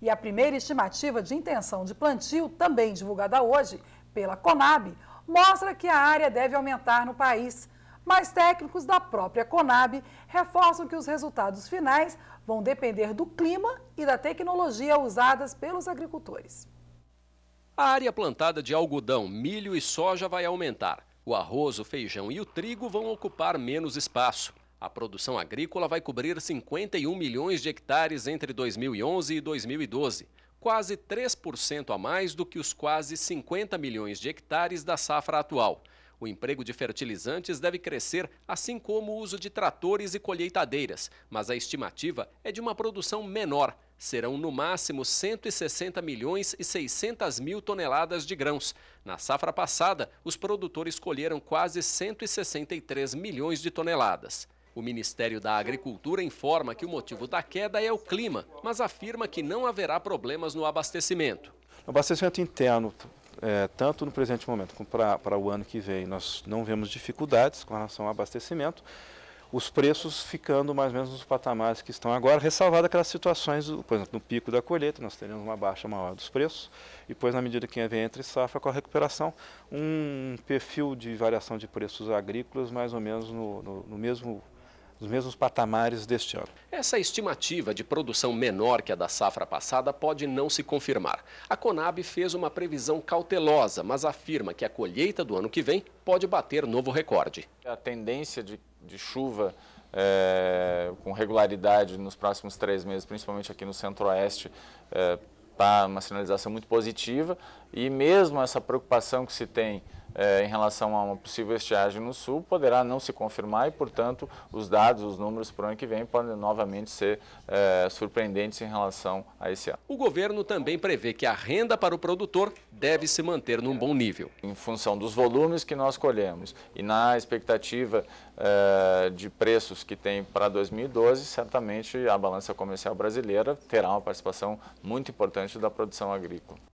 E a primeira estimativa de intenção de plantio, também divulgada hoje pela Conab, mostra que a área deve aumentar no país. Mas técnicos da própria Conab reforçam que os resultados finais vão depender do clima e da tecnologia usadas pelos agricultores. A área plantada de algodão, milho e soja vai aumentar. O arroz, o feijão e o trigo vão ocupar menos espaço. A produção agrícola vai cobrir 51 milhões de hectares entre 2011 e 2012, quase 3% a mais do que os quase 50 milhões de hectares da safra atual. O emprego de fertilizantes deve crescer, assim como o uso de tratores e colheitadeiras, mas a estimativa é de uma produção menor. Serão no máximo 160 milhões e 600 mil toneladas de grãos. Na safra passada, os produtores colheram quase 163 milhões de toneladas. O Ministério da Agricultura informa que o motivo da queda é o clima, mas afirma que não haverá problemas no abastecimento. No abastecimento interno, é, tanto no presente momento como para o ano que vem, nós não vemos dificuldades com relação ao abastecimento os preços ficando mais ou menos nos patamares que estão agora, ressalvado aquelas situações, por exemplo, no pico da colheita, nós teremos uma baixa maior dos preços, e depois, na medida que vem entre safra com a recuperação, um perfil de variação de preços agrícolas mais ou menos no, no, no mesmo nos mesmos patamares deste ano. Essa estimativa de produção menor que a da safra passada pode não se confirmar. A Conab fez uma previsão cautelosa, mas afirma que a colheita do ano que vem pode bater novo recorde. A tendência de, de chuva é, com regularidade nos próximos três meses, principalmente aqui no centro-oeste, está eh, é, uma sinalização muito positiva e mesmo essa preocupação que se tem é, em relação a uma possível estiagem no sul poderá não se confirmar e, portanto, os dados, os números para o ano que vem podem novamente ser é, surpreendentes em relação a esse ano. O governo também prevê que a renda para o produtor deve se manter num bom nível. Em função dos volumes que nós colhemos e na expectativa é, de preços que tem para 2012, certamente a balança comercial brasileira terá uma participação muito importante da produção agrícola.